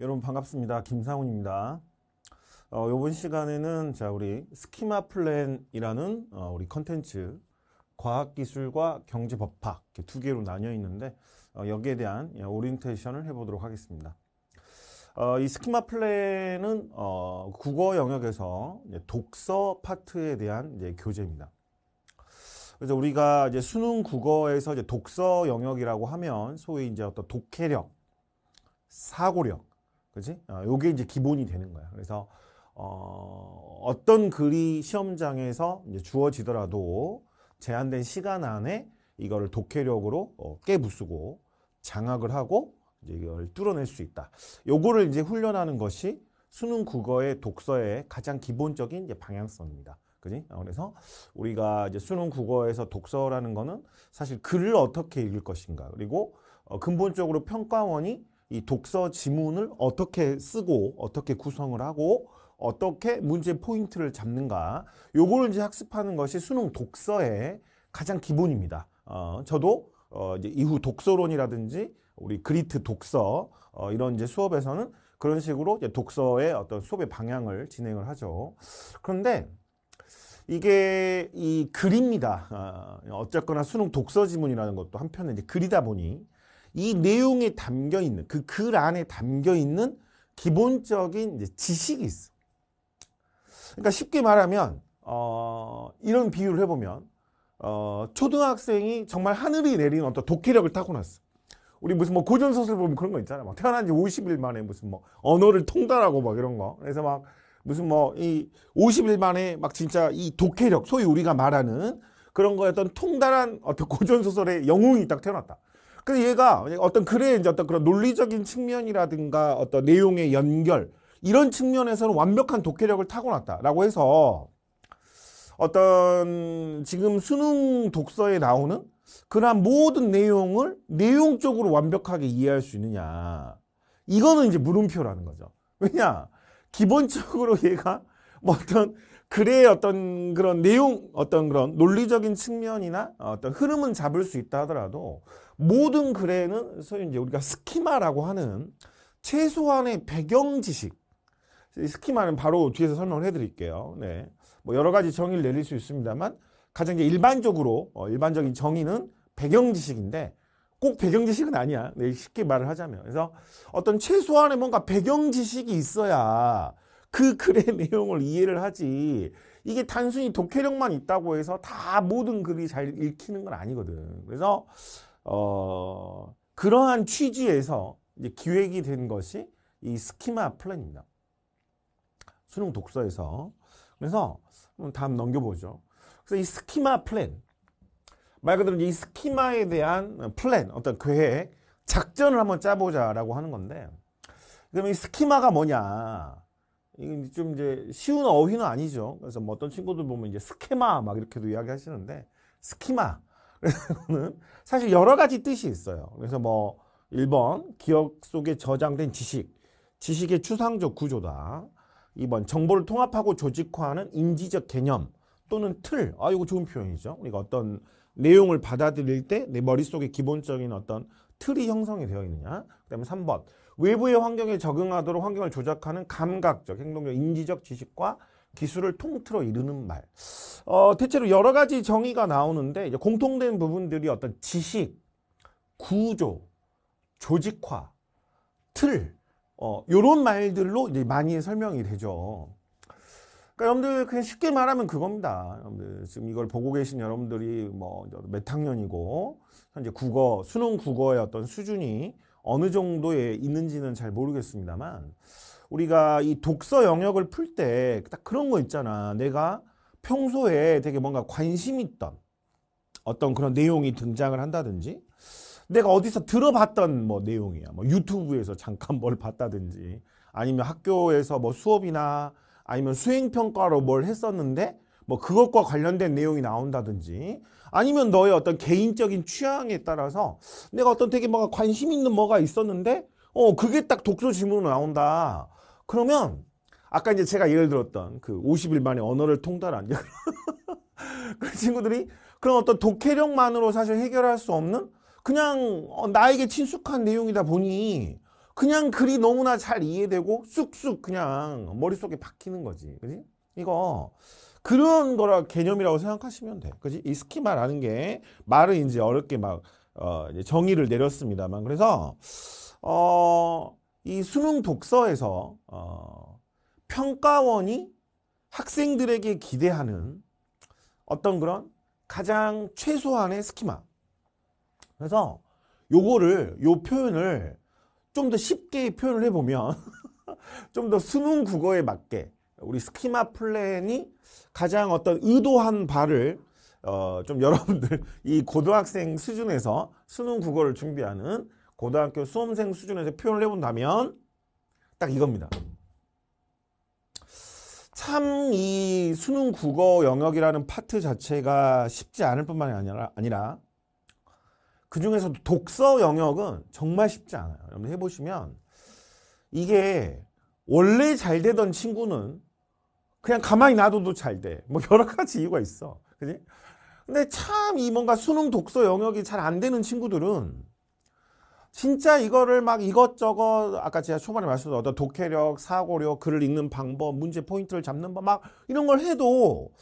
여러분 반갑습니다. 김상훈입니다. 어, 이번 시간에는 자 우리 스키마 플랜이라는 어, 우리 컨텐츠 과학기술과 경제법학 두 개로 나뉘어 있는데 어, 여기에 대한 예, 오리엔테이션을 해보도록 하겠습니다. 어, 이 스키마 플랜은 어, 국어 영역에서 독서 파트에 대한 이제 교재입니다. 그래서 우리가 이제 수능 국어에서 이제 독서 영역이라고 하면 소위 이제 어떤 독해력, 사고력 그지? 어, 요게 이제 기본이 되는 거야. 그래서 어, 어떤 글이 시험장에서 주어지더라도 제한된 시간 안에 이거를 독해력으로 어, 깨부수고 장악을 하고 이제 이걸 뚫어낼 수 있다. 요거를 이제 훈련하는 것이 수능 국어의 독서의 가장 기본적인 이제 방향성입니다. 그지? 어, 그래서 우리가 이제 수능 국어에서 독서라는 거는 사실 글을 어떻게 읽을 것인가 그리고 어, 근본적으로 평가원이 이 독서 지문을 어떻게 쓰고 어떻게 구성을 하고 어떻게 문제 포인트를 잡는가 요거를 이제 학습하는 것이 수능 독서의 가장 기본입니다. 어, 저도 어, 이제 이후 독서론이라든지 우리 그리트 독서 어, 이런 이제 수업에서는 그런 식으로 이제 독서의 어떤 수업의 방향을 진행을 하죠. 그런데 이게 이 글입니다. 어, 어쨌거나 수능 독서 지문이라는 것도 한편에 이제 글이다 보니 이 내용에 담겨 있는 그 글 안에 담겨 있는 기본적인 지식이 있어. 그러니까 쉽게 말하면 어, 이런 비유를 해보면 어, 초등학생이 정말 하늘이 내리는 어떤 독해력을 타고났어. 우리 무슨 뭐 고전소설 보면 그런 거 있잖아. 막 태어난 지 50일 만에 무슨 뭐 언어를 통달하고 막 이런 거. 그래서 막 무슨 뭐 이 50일 만에 막 진짜 이 독해력, 소위 우리가 말하는 그런 거였던 통달한 어떤 고전소설의 영웅이 딱 태어났다. 그래서 얘가 어떤 글의 이제 어떤 그런 논리적인 측면이라든가 어떤 내용의 연결 이런 측면에서는 완벽한 독해력을 타고났다라고 해서 어떤 지금 수능 독서에 나오는 그러한 모든 내용을 내용적으로 완벽하게 이해할 수 있느냐 이거는 이제 물음표라는 거죠 왜냐 기본적으로 얘가 뭐 어떤 글의 어떤 그런 내용 어떤 그런 논리적인 측면이나 어떤 흐름은 잡을 수 있다 하더라도 모든 글에는 소위 이제 우리가 스키마라고 하는 최소한의 배경 지식 스키마는 바로 뒤에서 설명을 해드릴게요. 네, 뭐 여러 가지 정의를 내릴 수 있습니다만 가장 이제 일반적으로 어, 일반적인 정의는 배경 지식인데 꼭 배경 지식은 아니야. 네, 쉽게 말을 하자면 그래서 어떤 최소한의 뭔가 배경 지식이 있어야 그 글의 내용을 이해를 하지 이게 단순히 독해력만 있다고 해서 다 모든 글이 잘 읽히는 건 아니거든. 그래서 어, 그러한 취지에서 기획이 된 것이 이 스키마 플랜입니다. 수능 독서에서. 그래서 다음 넘겨보죠. 그래서 이 스키마 플랜. 말 그대로 이 스키마에 대한 플랜, 어떤 계획, 작전을 한번 짜보자라고 하는 건데. 그러면 이 스키마가 뭐냐. 이건 좀 이제 쉬운 어휘는 아니죠. 그래서 뭐 어떤 친구들 보면 이제 스케마 막 이렇게도 이야기 하시는데, 스키마. 그래서 사실 여러 가지 뜻이 있어요. 그래서 뭐 1번 기억 속에 저장된 지식, 지식의 추상적 구조다. 2번 정보를 통합하고 조직화하는 인지적 개념 또는 틀. 아 이거 좋은 표현이죠. 우리가 어떤 내용을 받아들일 때 내 머릿속에 기본적인 어떤 틀이 형성이 되어 있느냐. 그다음에 3번 외부의 환경에 적응하도록 환경을 조작하는 감각적, 행동적, 인지적 지식과 기술을 통틀어 이루는 말. 어, 대체로 여러 가지 정의가 나오는데 공통된 부분들이 어떤 지식, 구조, 조직화, 틀, 어, 요런 말들로 이제 많이 설명이 되죠. 그러니까 여러분들 그냥 쉽게 말하면 그겁니다. 여러분들 지금 이걸 보고 계신 여러분들이 뭐몇 학년이고 현재 국어 수능 국어의 어떤 수준이 어느 정도에 있는지는 잘 모르겠습니다만 우리가 이 독서 영역을 풀 때 딱 그런 거 있잖아. 내가 평소에 되게 뭔가 관심 있던 어떤 그런 내용이 등장을 한다든지 내가 어디서 들어봤던 뭐 내용이야. 뭐 유튜브에서 잠깐 뭘 봤다든지 아니면 학교에서 뭐 수업이나 아니면 수행평가로 뭘 했었는데 뭐 그것과 관련된 내용이 나온다든지 아니면 너의 어떤 개인적인 취향에 따라서 내가 어떤 되게 뭔가 관심 있는 뭐가 있었는데 어 그게 딱 독서 지문으로 나온다 그러면 아까 이제 제가 예를 들었던 그 50일 만에 언어를 통달한 그 친구들이 그런 어떤 독해력만으로 사실 해결할 수 없는 그냥 어, 나에게 친숙한 내용이다 보니 그냥 글이 너무나 잘 이해되고 쑥쑥 그냥 머릿속에 박히는 거지. 그지? 이거 그런 거라 개념이라고 생각하시면 돼. 그지? 이 스키마라는 게 말을 이제 어렵게 막 어, 이제 정의를 내렸습니다만 그래서 어이 수능 독서에서 어, 평가원이 학생들에게 기대하는 어떤 그런 가장 최소한의 스키마 그래서 요거를 요 표현을 좀 더 쉽게 표현을 해보면 좀 더 수능 국어에 맞게 우리 스키마 플랜이 가장 어떤 의도한 바를 어, 좀 여러분들 이 고등학생 수준에서 수능 국어를 준비하는 고등학교 수험생 수준에서 표현을 해본다면 딱 이겁니다. 참 이 수능 국어 영역이라는 파트 자체가 쉽지 않을 뿐만 아니라, 아니라 그 중에서도 독서 영역은 정말 쉽지 않아요. 여러분 해보시면 이게 원래 잘 되던 친구는 그냥 가만히 놔둬도 잘 돼. 뭐 여러 가지 이유가 있어. 그지? 근데 참 이 뭔가 수능 독서 영역이 잘 안 되는 친구들은 진짜 이거를 막 이것저것 아까 제가 초반에 말씀드렸던 독해력, 사고력, 글을 읽는 방법, 문제 포인트를 잡는 법 막 이런 걸 해도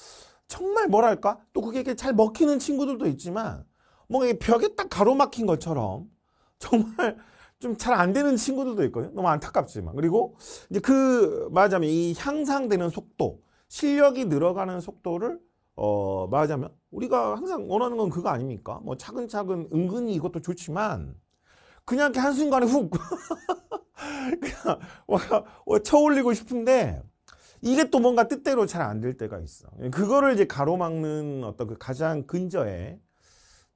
정말 뭐랄까 또 그게 이렇게 잘 먹히는 친구들도 있지만 뭔가 벽에 딱 가로막힌 것처럼 정말 좀 잘 안 되는 친구들도 있거든요. 너무 안타깝지만 그리고 이제 그 말하자면 이 향상되는 속도, 실력이 늘어가는 속도를 어 말하자면 우리가 항상 원하는 건 그거 아닙니까? 뭐 차근차근 은근히 이것도 좋지만 그냥 이렇게 한순간에 훅 그냥 와, 어, 쳐올리고 싶은데 이게 또 뭔가 뜻대로 잘 안 될 때가 있어 그거를 이제 가로막는 어떤 그 가장 근저에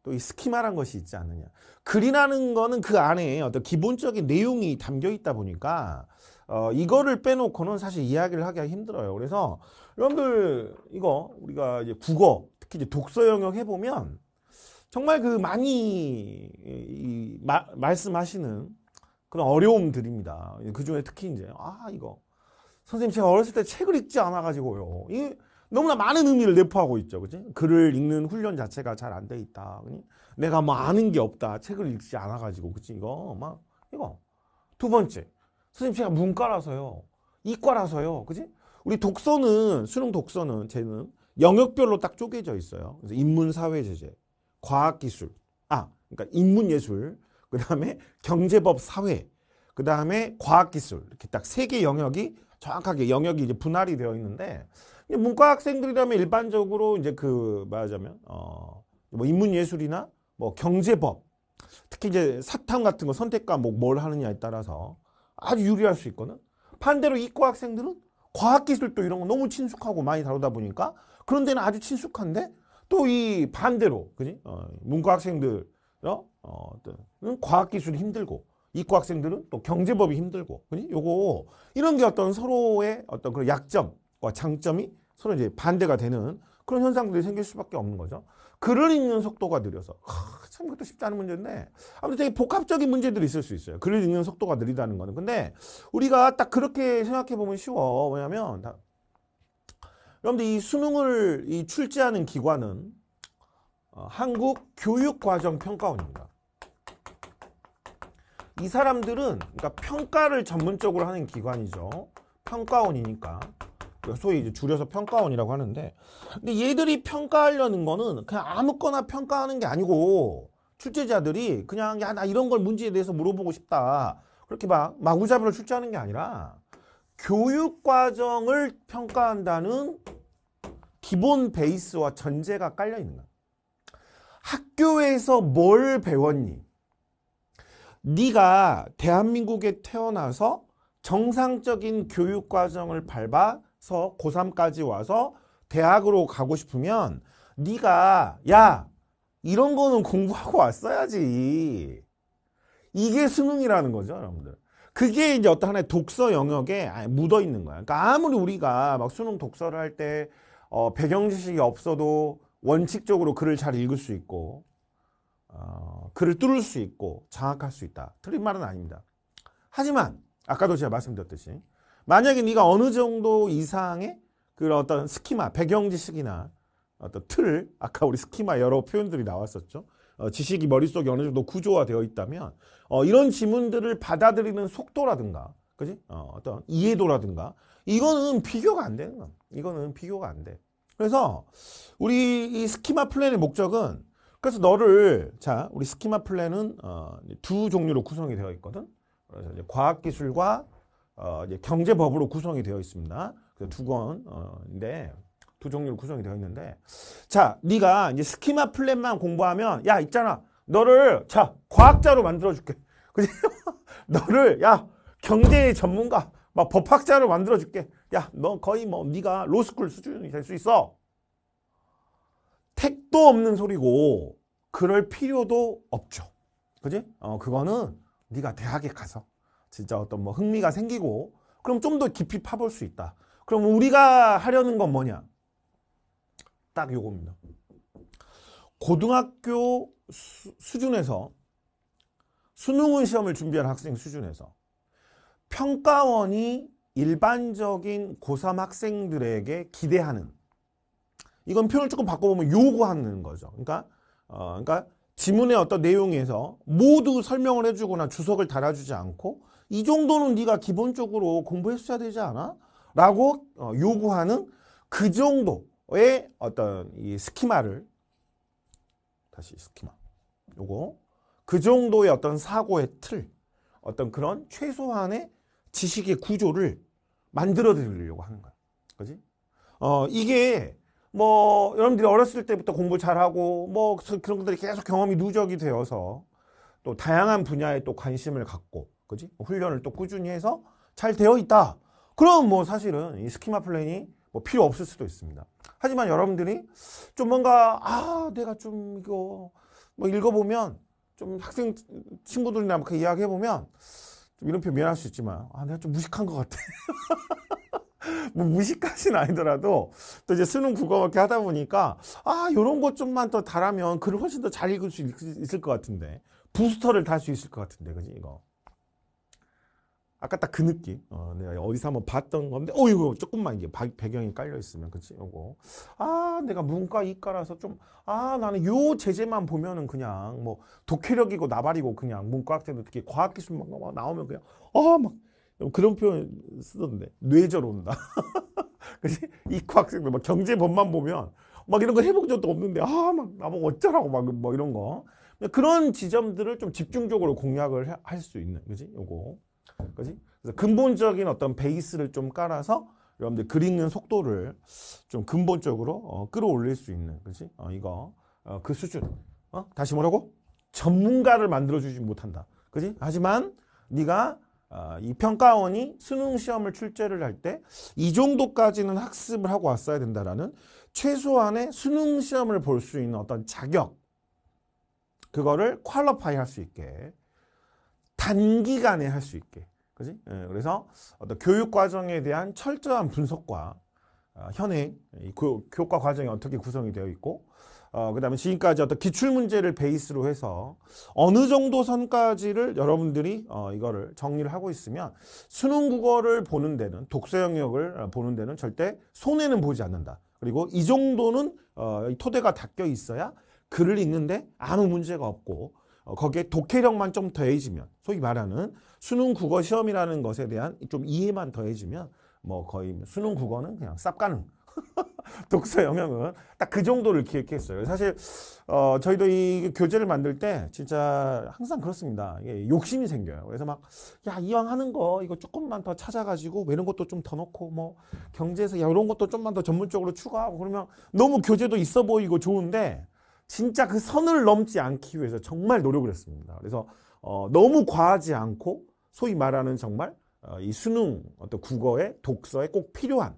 또 이 스키마란 것이 있지 않느냐 글이라는 거는 그 안에 어떤 기본적인 내용이 담겨 있다 보니까 어, 이거를 빼놓고는 사실 이야기를 하기가 힘들어요 그래서 여러분들 이거 우리가 이제 국어 특히 이제 독서 영역 해보면 정말 그 많이 이, 마, 말씀하시는 그런 어려움들입니다. 그 중에 특히 이제 아 이거 선생님 제가 어렸을 때 책을 읽지 않아가지고요. 이 너무나 많은 의미를 내포하고 있죠, 그지? 글을 읽는 훈련 자체가 잘 안 돼 있다. 그니? 내가 뭐 아는 게 없다. 책을 읽지 않아가지고, 그치? 이거 막 이거 두 번째 선생님 제가 문과라서요, 이과라서요, 그지? 우리 독서는 수능 독서는 쟤는 영역별로 딱 쪼개져 있어요. 그래서 인문 사회 제재, 과학기술, 아, 그러니까 인문예술, 그 다음에 경제법, 사회, 그 다음에 과학기술 이렇게 딱 세 개 영역이 정확하게 영역이 이제 분할이 되어 있는데 문과 학생들이라면 일반적으로 이제 그 말하자면 어뭐 인문예술이나 뭐 경제법 특히 이제 사탐 같은 거 선택과 뭐 뭘 하느냐에 따라서 아주 유리할 수 있거든. 반대로 이과 학생들은 과학기술도 이런 거 너무 친숙하고 많이 다루다 보니까 그런 데는 아주 친숙한데 또이 반대로 그지? 어, 문과 학생들 어, 어, 어떤 과학 기술이 힘들고 이과 학생들은 또 경제법이 힘들고 그지? 요거 이런 게 어떤 서로의 어떤 그런 약점과 장점이 서로 이제 반대가 되는 그런 현상들이 생길 수밖에 없는 거죠. 글을 읽는 속도가 느려서 하, 참 그것도 쉽지 않은 문제인데 아무튼 되게 복합적인 문제들이 있을 수 있어요. 글을 읽는 속도가 느리다는 거는 근데 우리가 딱 그렇게 생각해 보면 쉬워. 왜냐면 여러분들 이 수능을 이 출제하는 기관은 어, 한국교육과정평가원입니다. 이 사람들은 그러니까 평가를 전문적으로 하는 기관이죠. 평가원이니까 그러니까 소위 이제 줄여서 평가원이라고 하는데 근데 얘들이 평가하려는 거는 그냥 아무거나 평가하는 게 아니고 출제자들이 그냥 야 나 이런 걸 문제에 대해서 물어보고 싶다 그렇게 막 마구잡이로 출제하는 게 아니라 교육 과정을 평가한다는 기본 베이스와 전제가 깔려 있는 거야. 학교에서 뭘 배웠니? 네가 대한민국에 태어나서 정상적인 교육 과정을 밟아서 고3까지 와서 대학으로 가고 싶으면 네가 야 이런 거는 공부하고 왔어야지. 이게 수능이라는 거죠, 여러분들. 그게 이제 어떤 하나의 독서 영역에 묻어 있는 거야. 그러니까 아무리 우리가 막 수능 독서를 할때 어, 배경 지식이 없어도 원칙적으로 글을 잘 읽을 수 있고 어, 글을 뚫을 수 있고 장악할 수 있다. 틀린 말은 아닙니다. 하지만 아까도 제가 말씀드렸듯이 만약에 네가 어느 정도 이상의 그런 어떤 스키마, 배경 지식이나 어떤 틀, 아까 우리 스키마 여러 표현들이 나왔었죠. 어, 지식이 머릿속에 어느 정도 구조화되어 있다면 어, 이런 지문들을 받아들이는 속도라든가 그지 어, 어떤 이해도라든가 이거는 비교가 안 되는 겁 이거는 비교가 안 돼. 그래서 우리 이 스키마 플랜의 목적은 그래서 너를 자 우리 스키마 플랜은 어, 두 종류로 구성이 되어 있거든. 그래서 이제 과학기술과 어, 이제 경제법으로 구성이 되어 있습니다. 두 권인데 어, 두 종류로 구성이 되어 있는데 자 네가 이제 스키마 플랜만 공부하면 야 있잖아 너를 자 과학자로 만들어줄게 그지 너를 야 경제 전문가 막 법학자로 만들어줄게 야 너 거의 뭐 네가 로스쿨 수준이 될 수 있어 택도 없는 소리고 그럴 필요도 없죠 그지 어 그거는 네가 대학에 가서 진짜 어떤 뭐 흥미가 생기고 그럼 좀 더 깊이 파볼 수 있다 그럼 우리가 하려는 건 뭐냐 딱 요겁니다. 고등학교 수, 수준에서 수능의 시험을 준비하는 학생 수준에서 평가원이 일반적인 고3 학생들에게 기대하는 이건 표현을 조금 바꿔보면 요구하는 거죠. 그러니까 어, 그러니까 지문의 어떤 내용에서 모두 설명을 해주거나 주석을 달아주지 않고 이 정도는 네가 기본적으로 공부했어야 되지 않아? 라고 어, 요구하는 그 정도 의 어떤 이 스키마를 다시 스키마 요거 그 정도의 어떤 사고의 틀 어떤 그런 최소한의 지식의 구조를 만들어 드리려고 하는 거야 그지 어 이게 뭐 여러분들이 어렸을 때부터 공부 잘하고 뭐 그런 것들이 계속 경험이 누적이 되어서 또 다양한 분야에 또 관심을 갖고 그지 훈련을 또 꾸준히 해서 잘 되어 있다 그럼 뭐 사실은 이 스키마 플랜이 뭐 필요 없을 수도 있습니다. 하지만 여러분들이 좀 뭔가 아 내가 좀 이거 뭐 읽어보면 좀 학생 친구들이나 그 이야기해보면 좀 이런 표현 미안할 수 있지만 아 내가 좀 무식한 것 같아. 뭐 무식까지는 아니더라도 또 이제 수능 국어 이렇게 하다 보니까 아 요런 것 좀만 더 잘하면 글을 훨씬 더 잘 읽을 수 있을 것 같은데 부스터를 달 수 있을 것 같은데 그지 이거 아까 딱 그 느낌. 어, 내가 어디서 한번 봤던 건데, 어, 이구 조금만 이게 배경이 깔려있으면, 그치? 요거. 아, 내가 문과, 이과라서 좀, 아, 나는 요 제재만 보면은 그냥, 뭐, 독해력이고 나발이고 그냥, 문과학자들 특히 과학기술 만 나오면 그냥, 어, 막, 그런 표현 쓰던데. 뇌절 온다. 그치? 이과 학생들 막 경제법만 보면, 막 이런 거 해본 적도 없는데, 아, 막, 나보고 어쩌라고, 막, 뭐 이런 거. 그런 지점들을 좀 집중적으로 공략을 할 수 있는, 그지? 요거. 그지? 그래서 근본적인 어떤 베이스를 좀 깔아서 여러분들 그리는 속도를 좀 근본적으로 어, 끌어올릴 수 있는 그지? 어, 이거 어, 그 수준. 어? 다시 뭐라고? 전문가를 만들어주지 못한다. 그지? 하지만 네가 어, 이 평가원이 수능 시험을 출제를 할 때 이 정도까지는 학습을 하고 왔어야 된다라는 최소한의 수능 시험을 볼 수 있는 어떤 자격 그거를 퀄러파이 할 수 있게 단기간에 할 수 있게. 그지? 예, 그래서 어떤 교육 과정에 대한 철저한 분석과 어, 현행 교, 교과 과정이 어떻게 구성이 되어 있고 어, 그 다음에 지금까지 어떤 기출문제를 베이스로 해서 어느 정도 선까지를 여러분들이 어, 이거를 정리를 하고 있으면 수능 국어를 보는 데는 독서 영역을 어, 보는 데는 절대 손해는 보지 않는다. 그리고 이 정도는 어, 토대가 닦여 있어야 글을 읽는데 아무 문제가 없고 어, 거기에 독해력만 좀 더해지면 소위 말하는 수능 국어 시험이라는 것에 대한 좀 이해만 더해지면 뭐 거의 수능 국어는 그냥 쌉가능 독서 영향은딱 그 정도를 기획했어요. 사실 어, 저희도 이 교재를 만들 때 진짜 항상 그렇습니다. 예, 욕심이 생겨요. 그래서 막 야 이왕 하는 거 이거 조금만 더 찾아가지고 뭐 이런 것도 좀 더 넣고 뭐 경제에서 야 이런 것도 좀만 더 전문적으로 추가하고 그러면 너무 교재도 있어 보이고 좋은데 진짜 그 선을 넘지 않기 위해서 정말 노력을 했습니다. 그래서 어, 너무 과하지 않고 소위 말하는 정말 어, 이 수능 어떤 국어의 독서에 꼭 필요한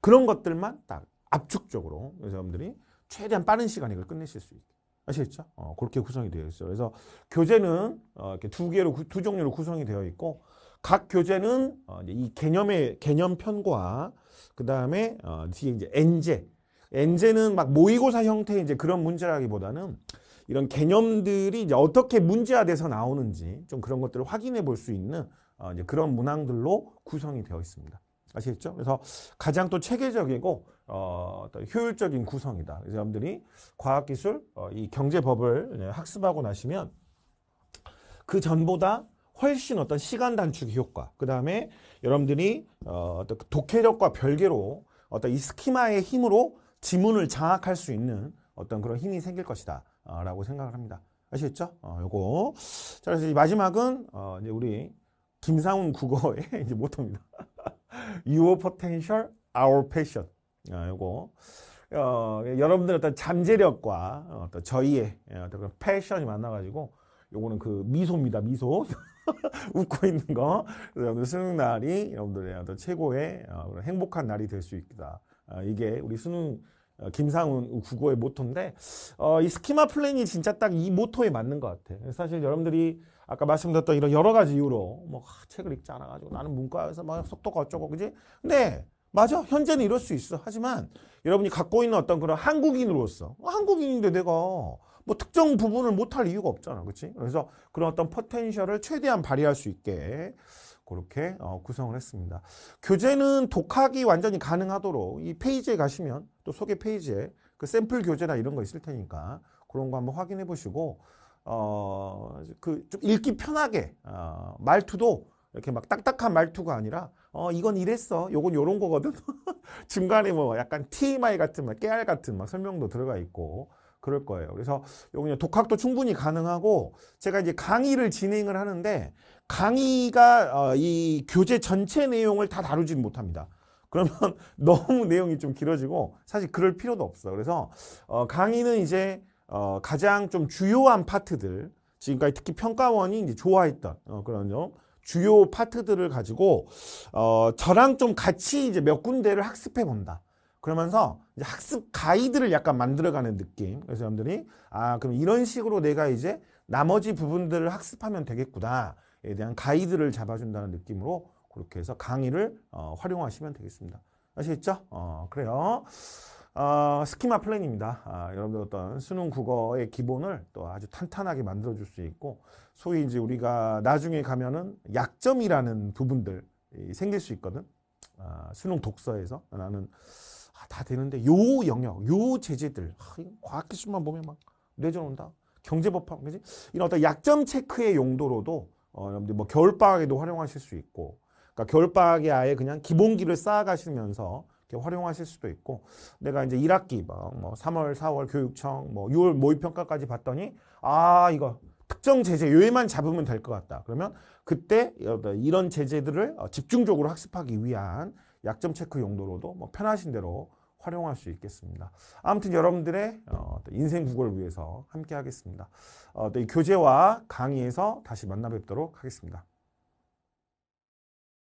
그런 것들만 딱 압축적으로 여러분들이 최대한 빠른 시간에 이걸 끝내실 수 있게 아시겠죠? 어, 그렇게 구성이 되어 있어요. 그래서 교재는 어, 이렇게 두 개로 두 종류로 구성이 되어 있고 각 교재는 어, 이 개념의 개념편과 그 다음에 어, 뒤에 이제 엔제 엔제는 막 모의고사 형태의 이제 그런 문제라기보다는 이런 개념들이 이제 어떻게 문제화돼서 나오는지 좀 그런 것들을 확인해 볼 수 있는 어 이제 그런 문항들로 구성이 되어 있습니다. 아시겠죠? 그래서 가장 또 체계적이고 어, 효율적인 구성이다. 그래서 여러분들이 과학기술, 어, 이 경제법을 학습하고 나시면 그 전보다 훨씬 어떤 시간 단축 효과, 그 다음에 여러분들이 어, 어떤 독해력과 별개로 어떤 이 스키마의 힘으로 지문을 장악할 수 있는 어떤 그런 힘이 생길 것이다 어, 라고 생각을 합니다. 아시겠죠? 어, 요거. 자, 그래서 이 마지막은 어, 이제 우리 김상훈 국어의 이제 모토입니다. Your potential, our passion. 어, 요거. 어, 여러분들 어떤 잠재력과 어떤 저희의 예, 어떤 그런 패션이 만나가지고 요거는 그 미소입니다. 미소. 웃고 있는 거. 그래서 여러분들 수능날이 여러분들의 어떤 최고의 어, 행복한 날이 될 수 있다. 아, 이게 우리 수능 어, 김상훈 국어의 모토인데 어, 이 스키마 플랜이 진짜 딱 이 모토에 맞는 것 같아. 사실 여러분들이 아까 말씀드렸던 이런 여러 가지 이유로 뭐 책을 읽지 않아가지고 나는 문과에서 막 속도가 어쩌고 그지? 근데 맞아 현재는 이럴 수 있어. 하지만 여러분이 갖고 있는 어떤 그런 한국인으로서 어, 한국인인데 내가 뭐 특정 부분을 못 할 이유가 없잖아, 그렇지? 그래서 그런 어떤 포텐셜을 최대한 발휘할 수 있게 그렇게 어, 구성을 했습니다. 교재는 독학이 완전히 가능하도록 이 페이지에 가시면 또 소개 페이지에 그 샘플 교재나 이런 거 있을 테니까 그런 거 한번 확인해 보시고 어 그 좀 읽기 편하게 어, 말투도 이렇게 막 딱딱한 말투가 아니라 어 이건 이랬어 요건 요런 거거든 중간에 뭐 약간 TMI 같은 막 깨알 같은 막 설명도 들어가 있고 그럴 거예요. 그래서 요거 독학도 충분히 가능하고 제가 이제 강의를 진행을 하는데 강의가 어, 이 교재 전체 내용을 다 다루진 못합니다. 그러면 너무 내용이 좀 길어지고 사실 그럴 필요도 없어. 그래서 어, 강의는 이제 어, 가장 좀 주요한 파트들 지금까지 특히 평가원이 이제 좋아했던 어, 그런 좀 주요 파트들을 가지고 어, 저랑 좀 같이 이제 몇 군데를 학습해 본다. 그러면서 이제 학습 가이드를 약간 만들어가는 느낌. 그래서 여러분들이 아 그럼 이런 식으로 내가 이제 나머지 부분들을 학습하면 되겠구나에 대한 가이드를 잡아준다는 느낌으로 그렇게 해서 강의를 어, 활용하시면 되겠습니다. 아시겠죠? 어, 그래요. 어, 스키마 플랜입니다. 아, 여러분들 어떤 수능 국어의 기본을 또 아주 탄탄하게 만들어줄 수 있고 소위 이제 우리가 나중에 가면은 약점이라는 부분들 생길 수 있거든. 아, 수능 독서에서 나는 아, 다 되는데 요 영역, 요 제재들 아, 과학기술만 보면 막 뇌전 온다. 경제법학, 그지? 이런 어떤 약점 체크의 용도로도 어, 여러분들 뭐 겨울방학에도 활용하실 수 있고 그러니까 겨울방학에 아예 그냥 기본기를 쌓아가시면서 이렇게 활용하실 수도 있고 내가 이제 1학기 뭐 3월, 뭐 4월 교육청 뭐 6월 모의평가까지 봤더니 아 이거 특정 제재 요에만 잡으면 될 것 같다. 그러면 그때 이런 제재들을 어, 집중적으로 학습하기 위한 약점 체크 용도로도 뭐 편하신 대로 활용할 수 있겠습니다. 아무튼 여러분들의 어, 인생 구걸 위해서 함께 하겠습니다. 또이 어, 교재와 강의에서 다시 만나 뵙도록 하겠습니다.